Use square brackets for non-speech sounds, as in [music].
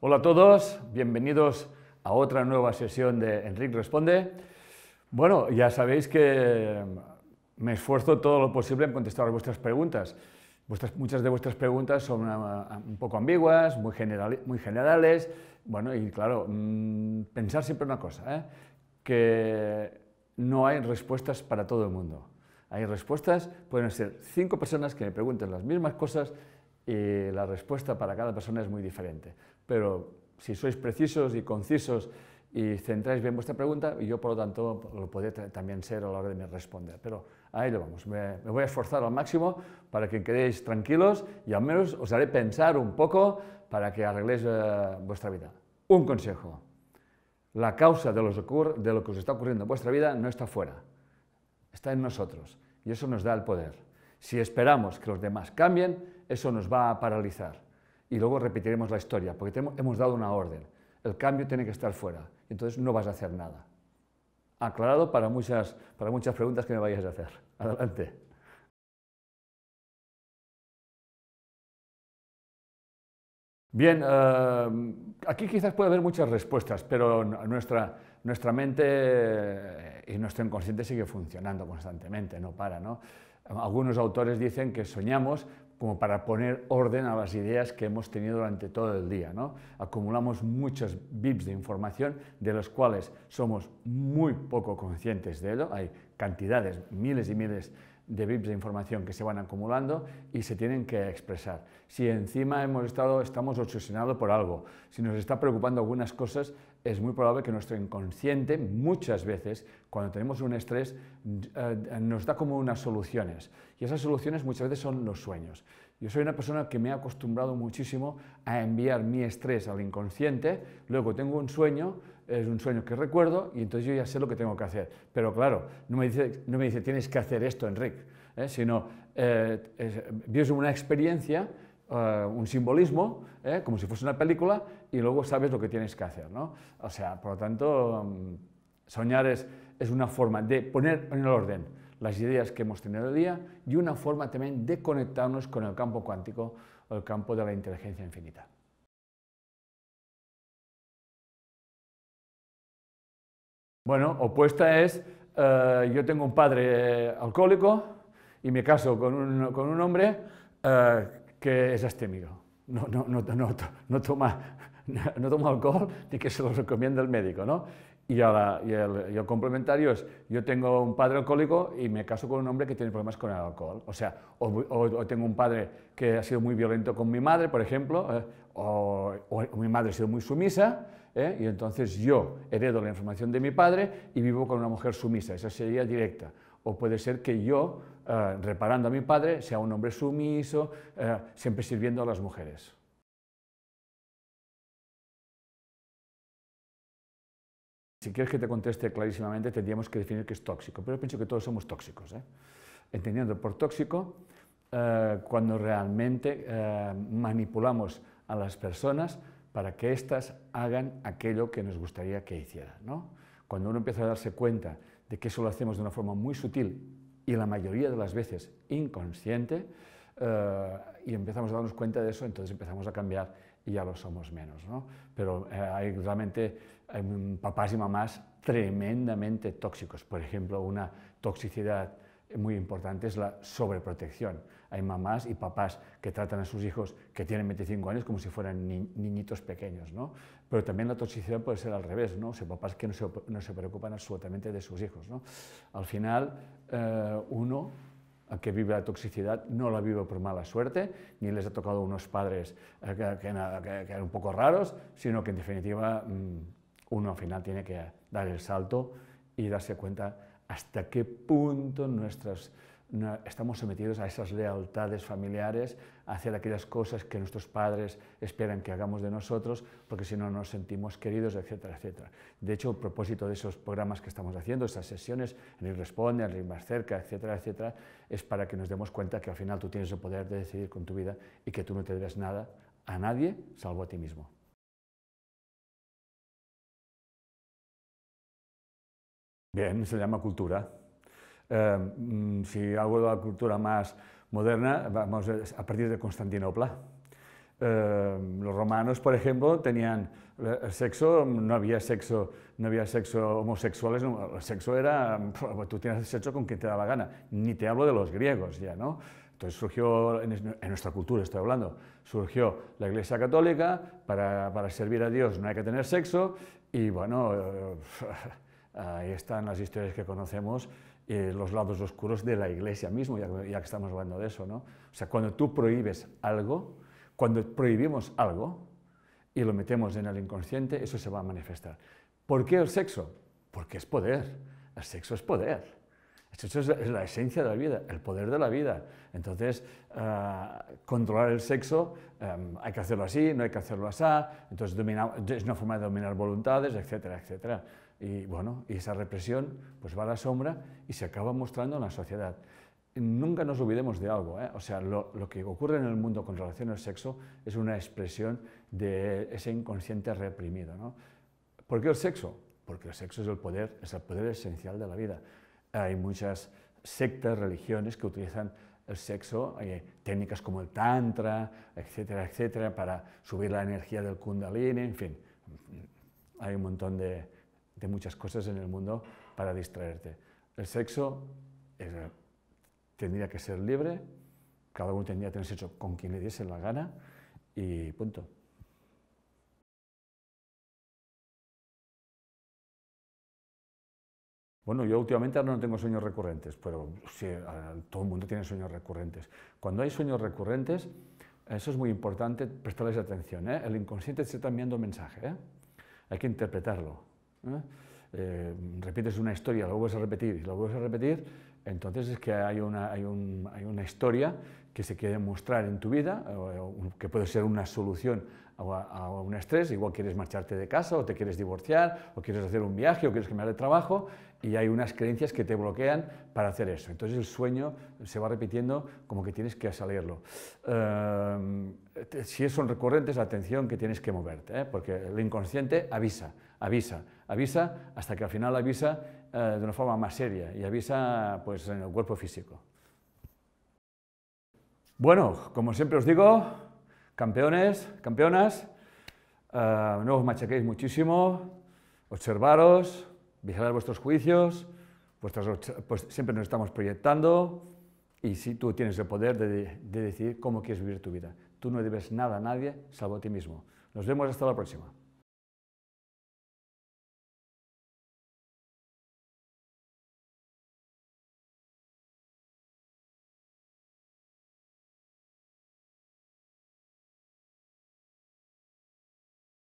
Hola a todos, bienvenidos a otra nueva sesión de Enrique Responde. Bueno, ya sabéis que me esfuerzo todo lo posible en contestar vuestras preguntas. muchas de vuestras preguntas son ah, ah, un poco ambiguas, muy, muy, generales. Bueno, y claro, mm, pensar siempre una cosa, ¿eh? que no hay respuestas para todo el mundo. Hay respuestas, pueden ser cinco personas que me pregunten las mismas cosas y la respuesta para cada persona es muy diferente. Pero si sois precisos y concisos y centráis bien vuestra pregunta, yo por lo tanto lo podré también ser a la hora de responder. Pero ahí lo vamos, me, voy a esforzar al máximo para que quedéis tranquilos y al menos os haré pensar un poco para que arregléis eh, vuestra vida. Un consejo, la causa de, de lo que os está ocurriendo en vuestra vida no está fuera, está en nosotros y eso nos da el poder. Si esperamos que los demás cambien, eso nos va a paralizar. Y luego repetiremos la historia, porque hemos dado una orden. El cambio tiene que estar fuera, entonces no vas a hacer nada. Aclarado para muchas, para muchas preguntas que me vayas a hacer. [laughs] Adelante. Bien, eh, aquí quizás puede haber muchas respuestas, pero nuestra, nuestra mente y nuestro inconsciente sigue funcionando constantemente, no para. ¿no? Algunos autores dicen que soñamos como para poner orden a las ideas que hemos tenido durante todo el día. Acumulamos muchos bits de información de los cuales somos muy poco conscientes de ello. Hay cantidades, miles y miles de bits de información que se van acumulando y se tienen que expresar. Si encima hemos estado, estamos obsesionados por algo, si nos está preocupando algunas cosas, es muy probable que nuestro inconsciente muchas veces, cuando tenemos un estrés, eh, nos da como unas soluciones. Y esas soluciones muchas veces son los sueños. Yo soy una persona que me ha acostumbrado muchísimo a enviar mi estrés al inconsciente, luego tengo un sueño, es un sueño que recuerdo y entonces yo ya sé lo que tengo que hacer. Pero claro, no me dice, no me dice tienes que hacer esto, Enrique, ¿eh? sino eh, una experiencia, eh, un simbolismo, ¿eh? como si fuese una película, y luego sabes lo que tienes que hacer. ¿no? O sea, por lo tanto, mm, soñar es, una forma de poner en el orden las ideas que hemos tenido el día y una forma también de conectarnos con el campo cuántico el campo de la inteligencia infinita. Bueno, opuesta es, eh, yo tengo un padre eh, alcohólico y me caso con un, hombre eh, que es astémico, no, no, no, no, toma, [laughs] no toma alcohol ni que se lo recomienda el médico, ¿no? Y, ahora, y, el, complementario es, yo tengo un padre alcohólico y me caso con un hombre que tiene problemas con el alcohol. O sea, o, tengo un padre que ha sido muy violento con mi madre, por ejemplo, o, mi madre ha sido muy sumisa, ¿eh? y entonces yo heredo la información de mi padre y vivo con una mujer sumisa, esa sería directa. O puede ser que yo, eh, reparando a mi padre, sea un hombre sumiso, eh, siempre sirviendo a las mujeres. Si quieres que te conteste clarísimamente, tendríamos que definir qué es tóxico, pero yo pienso que todos somos tóxicos. Entendiendo por tóxico, cuando realmente manipulamos a las personas para que éstas hagan aquello que nos gustaría que hicieran. ¿no? Cuando uno empieza a darse cuenta de que eso lo hacemos de una forma muy sutil y la mayoría de las veces inconsciente, eh, y empezamos a darnos cuenta de eso, entonces empezamos a cambiar y ya lo somos menos. Pero eh, hay realmente papás y mamás tremendamente tóxicos, por ejemplo, una toxicidad muy importante es la sobreprotección. Hay mamás y papás que tratan a sus hijos que tienen 25 años como si fueran niñitos pequeños, ¿no? Pero también la toxicidad puede ser al revés, ¿no? O papás que no se, preocupan absolutamente de sus hijos, ¿no? Al final, eh, uno que vive la toxicidad no la vive por mala suerte, ni les ha tocado unos padres eh, que, eran un poco raros, sino que en definitiva mm, uno al final tiene que dar el salto y darse cuenta hasta qué punto estamos sometidos a esas lealtades familiares, hacia hacer aquellas cosas que nuestros padres esperan que hagamos de nosotros, porque si no nos sentimos queridos, etcétera, etcétera. De hecho, el propósito de esos programas que estamos haciendo, esas sesiones, en el Responde, el Más Cerca, etcétera, etcétera, es para que nos demos cuenta que al final tú tienes el poder de decidir con tu vida y que tú no te debes nada a nadie salvo a ti mismo. Bien, se llama cultura. Em, mm, si hablo de la cultura más moderna, vamos a partir de Constantinopla. Em, los romanos, por ejemplo, tenían eh, el sexo, no había sexo, no había sexo homosexuales, el sexo era, mm, tú tienes sexo con quien te da la gana, ni te hablo de los griegos ya, ¿no? Entonces surgió, en, nuestra cultura estoy hablando, surgió la Iglesia Católica, para, servir a Dios no hay que tener sexo, y bueno... Eh, [laughs] Ahí están las historias que conocemos, eh, los lados oscuros de la iglesia mismo, ya, que estamos hablando de eso. ¿no? O sea, cuando tú prohíbes algo, cuando prohibimos algo y lo metemos en el inconsciente, eso se va a manifestar. ¿Por qué el sexo? Porque es poder. El sexo es poder. El sexo es la esencia de la vida, el poder de la vida. Entonces, ah, controlar el sexo, em, hay que hacerlo así, no hay que hacerlo así, entonces es una forma de dominar voluntades, etcétera, etcétera. Y bueno, y esa represión pues va a la sombra y se acaba mostrando en la sociedad. Nunca nos olvidemos de algo, ¿eh? o sea, lo, lo, que ocurre en el mundo con relación al sexo es una expresión de ese inconsciente reprimido. ¿no? ¿Por qué el sexo? Porque el sexo es el poder, es el poder esencial de la vida. Hay muchas sectas, religiones que utilizan el sexo, hay eh, técnicas como el tantra, etcétera, etcétera, para subir la energía del kundalini, en fin, hay un montón de, de muchas cosas en el mundo para distraerte. El sexo eh, tendría que ser libre, cada uno tendría que tener sexo con quien le diese la gana y punto. Bueno, yo últimamente ahora no tengo sueños recurrentes, pero sí, todo el mundo tiene sueños recurrentes. Cuando hay sueños recurrentes, eso es muy importante prestarles atención. ¿eh? El inconsciente está enviando un mensaje, ¿eh? hay que interpretarlo. ¿eh? Eh, repites una historia, la vuelves a repetir y la vuelves a repetir, entonces es que hay una, hay, una historia que se quiere mostrar en tu vida, que puede ser una solución a un estrés, igual quieres marcharte de casa o te quieres divorciar o quieres hacer un viaje o quieres que cambiar de trabajo y hay unas creencias que te bloquean para hacer eso. Entonces el sueño se va repitiendo como que tienes que salirlo. Eh, si son recurrentes, atención que tienes que moverte, ¿eh? porque el inconsciente avisa, avisa, avisa hasta que al final avisa eh, de una forma más seria y avisa pues, en el cuerpo físico. Bueno, como siempre os digo, Campeones, campeonas, eh, no os machaquéis muchísimo, observaros, vigilar vuestros juicios, vuestras, pues siempre nos estamos proyectando y si tú tienes el poder de, de decidir cómo quieres vivir tu vida. Tú no debes nada a nadie salvo a ti mismo. Nos vemos hasta la próxima.